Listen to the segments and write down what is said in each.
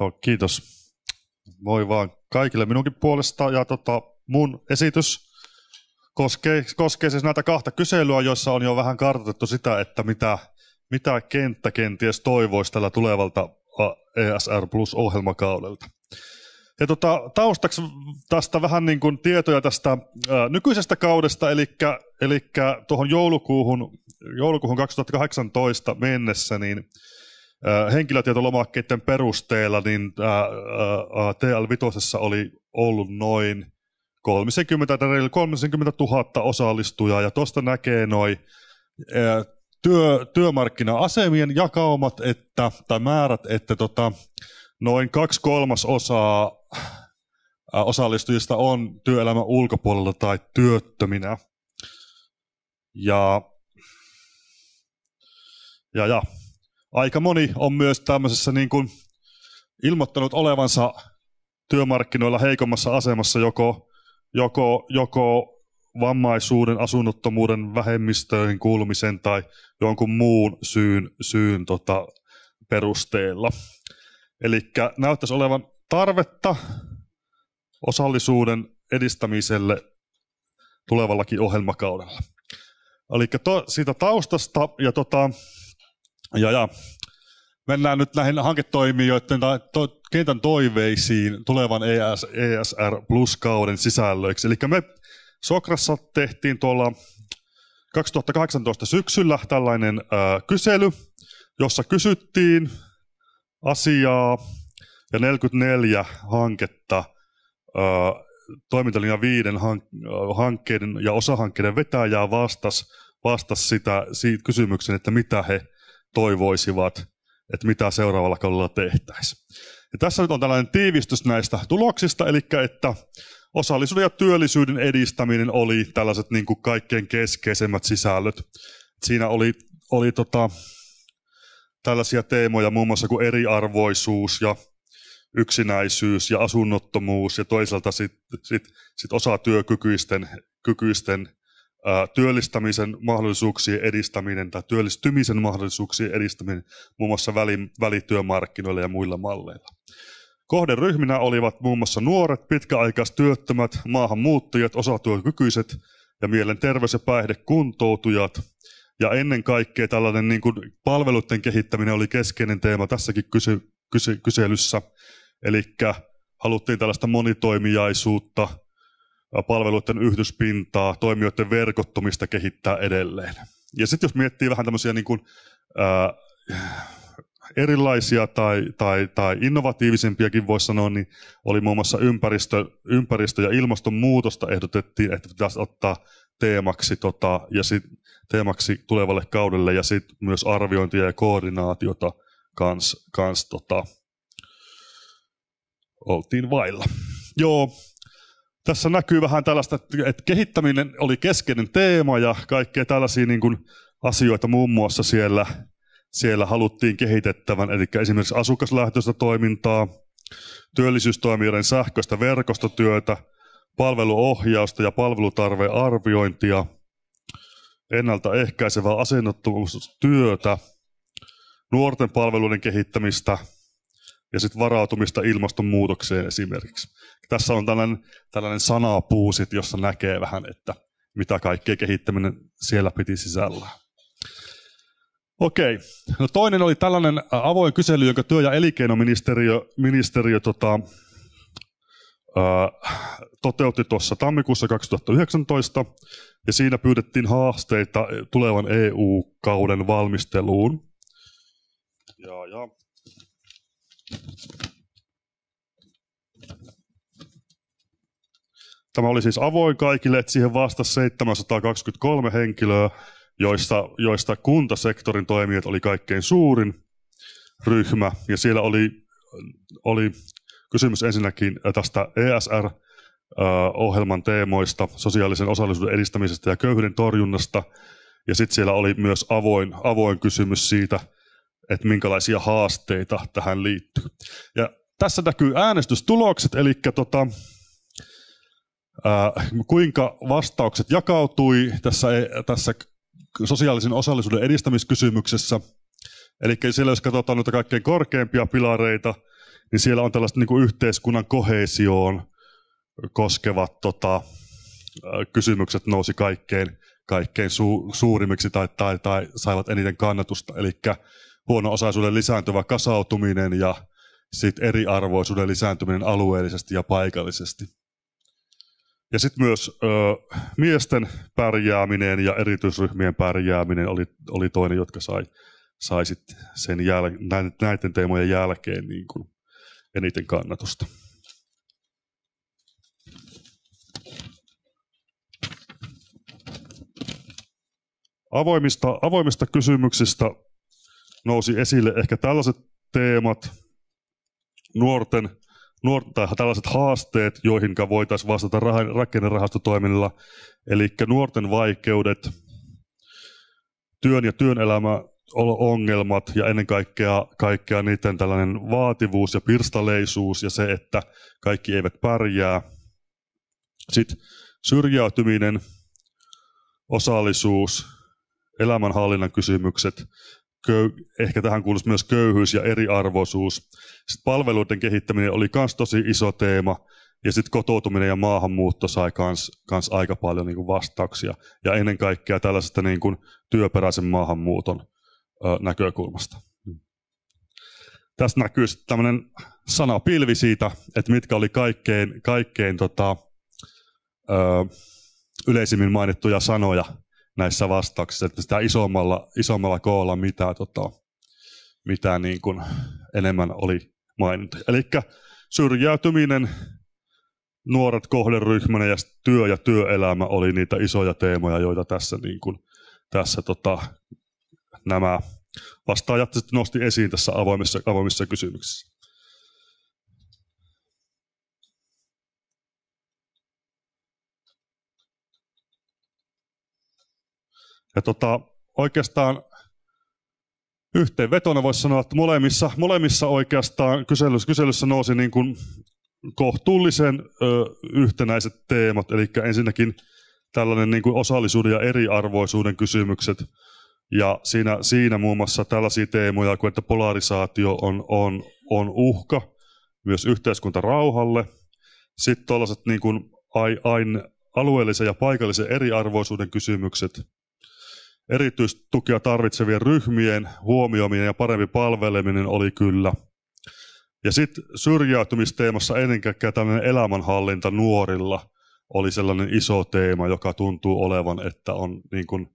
Joo, kiitos. Moi vaan kaikille minunkin puolesta. Ja tota, mun esitys koskee, koskee siis näitä kahta kyselyä, joissa on jo vähän kartoitettu sitä, että mitä, mitä kenttä kenties toivoisi tällä tulevalta ESR Plus-ohjelmakaudelta. Ja tota, taustaksi tästä vähän niin kuin tietoja tästä ää, nykyisestä kaudesta, eli tuohon joulukuuhun, joulukuuhun 2018 mennessä, niin henkilötietolomakkeiden perusteella niin TL5 oli ollut noin 30, 30 000 osallistujaa ja tuosta näkee noin työ, työmarkkina-asemien jakaumat että, tai määrät, että tota, noin kaksi kolmasosaa osallistujista on työelämän ulkopuolella tai työttöminä. Ja, ja, ja aika moni on myös tämmöisessä niin kuin ilmoittanut olevansa työmarkkinoilla heikommassa asemassa joko, joko, joko vammaisuuden, asunnottomuuden, vähemmistöihin kuulumisen tai jonkun muun syyn, syyn tota, perusteella. Eli näyttäisi olevan tarvetta osallisuuden edistämiselle tulevallakin ohjelmakaudella. Eli siitä taustasta ja tota, ja, ja mennään nyt näihin hanketoimijoiden tai to, kentän toiveisiin tulevan ES, ESR Plus-kauden sisällöiksi. Eli me Sokrassa tehtiin tuolla 2018 syksyllä tällainen ö, kysely, jossa kysyttiin asiaa ja 44 hanketta ö, toimintalinjan viiden hank- hankkeiden ja osahankkeiden vetäjää vastasi vastas sitä siitä kysymykseen, että mitä he toivoisivat, että mitä seuraavalla kaudella tehtäisiin. Ja tässä nyt on tällainen tiivistys näistä tuloksista, eli että osallisuuden ja työllisyyden edistäminen oli tällaiset niin kuin kaikkein keskeisemmät sisällöt. Siinä oli, oli tota, tällaisia teemoja muun muassa kuin eriarvoisuus ja yksinäisyys ja asunnottomuus ja toisaalta sit, sit, sit työkykyisten kykyisten työllistämisen mahdollisuuksien edistäminen tai työllistymisen mahdollisuuksien edistäminen muun muassa välityömarkkinoilla ja muilla malleilla. Kohderyhminä olivat muun muassa nuoret, pitkäaikaistyöttömät, maahanmuuttajat, osatyökykyiset ja mielenterveys- ja päihdekuntoutujat. Ja ennen kaikkea tällainen niin kuin palveluiden kehittäminen oli keskeinen teema tässäkin kysy- kysy- kyselyssä. Eli haluttiin tällaista monitoimijaisuutta, palveluiden yhdyspintaa, toimijoiden verkottumista kehittää edelleen. Ja sitten jos miettii vähän tämmöisiä niin kuin, ää, erilaisia tai, tai, tai innovatiivisempiakin voisi sanoa, niin oli muun muassa ympäristö, ympäristö ja ilmastonmuutosta ehdotettiin, että pitäisi ottaa teemaksi, tota, ja sit, teemaksi tulevalle kaudelle ja sitten myös arviointia ja koordinaatiota kans, kans tota, oltiin vailla. Joo, tässä näkyy vähän tällaista, että kehittäminen oli keskeinen teema ja kaikkea tällaisia niin kuin asioita muun muassa siellä, siellä haluttiin kehitettävän, eli esimerkiksi asukaslähtöistä toimintaa, työllisyystoimijoiden sähköistä verkostotyötä, palveluohjausta ja palvelutarvearviointia, ennaltaehkäisevää asennottomuustyötä, nuorten palveluiden kehittämistä – ja sitten varautumista ilmastonmuutokseen esimerkiksi. Tässä on tällainen, tällainen sanapuu, sit, jossa näkee vähän, että mitä kaikkea kehittäminen siellä piti sisällä. Okei. No toinen oli tällainen avoin kysely, jonka työ- ja elinkeinoministeriö ministeriö, tota, äh, toteutti tuossa tammikuussa 2019, ja siinä pyydettiin haasteita tulevan EU-kauden valmisteluun. Ja, ja Tämä oli siis avoin kaikille, että siihen vastasi 723 henkilöä, joista, joista kuntasektorin toimijat oli kaikkein suurin ryhmä. Ja siellä oli, oli kysymys ensinnäkin äh, tästä ESR-ohjelman äh, teemoista, sosiaalisen osallisuuden edistämisestä ja köyhyyden torjunnasta. Ja sitten siellä oli myös avoin, avoin kysymys siitä, että minkälaisia haasteita tähän liittyy. Ja tässä näkyy äänestystulokset, eli tota, Äh, kuinka vastaukset jakautui tässä, e, tässä sosiaalisen osallisuuden edistämiskysymyksessä. Eli siellä jos katsotaan noita kaikkein korkeimpia pilareita, niin siellä on tällaista niin kuin yhteiskunnan kohesioon koskevat tota, äh, kysymykset nousi kaikkein, kaikkein su, suurimmiksi tai, tai, tai saivat eniten kannatusta. Eli huono-osaisuuden lisääntyvä kasautuminen ja sit eriarvoisuuden lisääntyminen alueellisesti ja paikallisesti. Ja sitten myös ö, miesten pärjääminen ja erityisryhmien pärjääminen oli, oli toinen, jotka sai, sai sit sen jäl- näiden teemojen jälkeen niin kun eniten kannatusta. Avoimista, avoimista kysymyksistä nousi esille ehkä tällaiset teemat, nuorten Nuorta tai tällaiset haasteet, joihin voitaisiin vastata rah- rakennerahastotoiminnalla, eli nuorten vaikeudet, työn ja työnelämä ongelmat ja ennen kaikkea, kaikkea niiden tällainen vaativuus ja pirstaleisuus ja se, että kaikki eivät pärjää. Sitten syrjäytyminen, osallisuus, elämänhallinnan kysymykset, köy- ehkä tähän kuuluisi myös köyhyys ja eriarvoisuus. Sitten palveluiden kehittäminen oli myös tosi iso teema. Ja sitten kotoutuminen ja maahanmuutto sai kans, kans aika paljon niinku vastauksia. Ja ennen kaikkea tällaisesta niin kuin työperäisen maahanmuuton ö, näkökulmasta. Tässä näkyy sitten tämmöinen sanapilvi siitä, että mitkä oli kaikkein, kaikkein tota, ö, yleisimmin mainittuja sanoja näissä vastauksissa, että sitä isommalla, isommalla koolla mitä, tota, mitä niin kuin enemmän oli mainittu. Eli syrjäytyminen, nuoret kohderyhmänä ja työ ja työelämä oli niitä isoja teemoja, joita tässä, niin kuin, tässä tota, nämä vastaajat nosti esiin tässä avoimissa, avoimissa kysymyksissä. Ja tota, oikeastaan yhteenvetona voisi sanoa, että molemmissa, molemmissa oikeastaan kyselyssä, kyselyssä nousi niin kuin kohtuullisen ö, yhtenäiset teemat, eli ensinnäkin tällainen niin kuin osallisuuden ja eriarvoisuuden kysymykset, ja siinä, siinä muun muassa tällaisia teemoja kuin, että polarisaatio on, on, on uhka myös yhteiskuntarauhalle, sitten tuollaiset niin kuin ain, alueellisen ja paikallisen eriarvoisuuden kysymykset, erityistukia tarvitsevien ryhmien huomioiminen ja parempi palveleminen oli kyllä. Ja sitten syrjäytymisteemassa ennen kaikkea tämmöinen elämänhallinta nuorilla oli sellainen iso teema, joka tuntuu olevan, että on niin kuin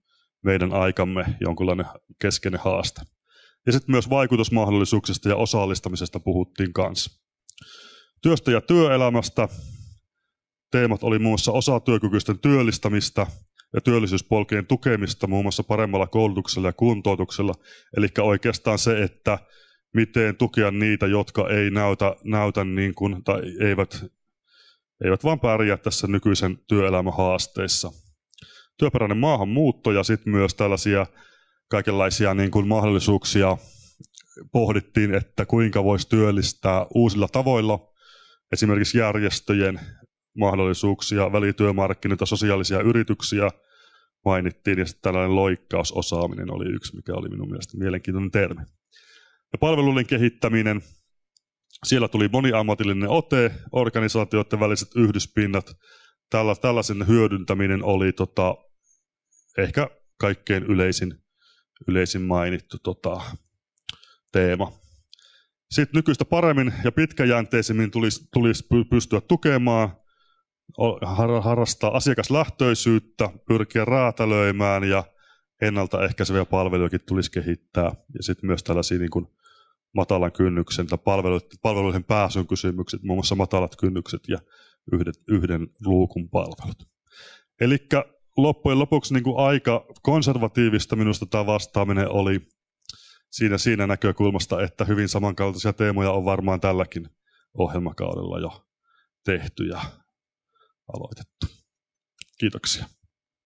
meidän aikamme jonkunlainen keskeinen haaste. Ja sitten myös vaikutusmahdollisuuksista ja osallistamisesta puhuttiin kanssa. Työstä ja työelämästä teemat oli muun muassa osatyökykyisten työllistämistä – ja työllisyyspolkien tukemista muun muassa paremmalla koulutuksella ja kuntoutuksella. Eli oikeastaan se, että miten tukea niitä, jotka ei näytä, näytä niin kuin, tai eivät, eivät vaan pärjää tässä nykyisen työelämän haasteissa. Työperäinen maahanmuutto ja sitten myös tällaisia kaikenlaisia niin kuin mahdollisuuksia pohdittiin, että kuinka voisi työllistää uusilla tavoilla, esimerkiksi järjestöjen mahdollisuuksia, välityömarkkinoita, sosiaalisia yrityksiä mainittiin, ja sitten tällainen loikkausosaaminen oli yksi, mikä oli minun mielestäni mielenkiintoinen termi. Ja palveluiden kehittäminen, siellä tuli moniammatillinen ote, organisaatioiden väliset yhdyspinnat, tällä, tällaisen hyödyntäminen oli tota, ehkä kaikkein yleisin, yleisin mainittu tota, teema. Sitten nykyistä paremmin ja pitkäjänteisemmin tulisi, tulisi pystyä tukemaan harrastaa asiakaslähtöisyyttä, pyrkiä räätälöimään ja ennaltaehkäiseviä palvelujakin tulisi kehittää. Ja sitten myös tällaisia niin kuin matalan kynnyksen tai palveluiden pääsyn kysymykset, muun muassa matalat kynnykset ja yhden, yhden luukun palvelut. Eli loppujen lopuksi niin kuin aika konservatiivista minusta tämä vastaaminen oli siinä, siinä näkökulmasta, että hyvin samankaltaisia teemoja on varmaan tälläkin ohjelmakaudella jo tehty ja aloitettu. Kiitoksia.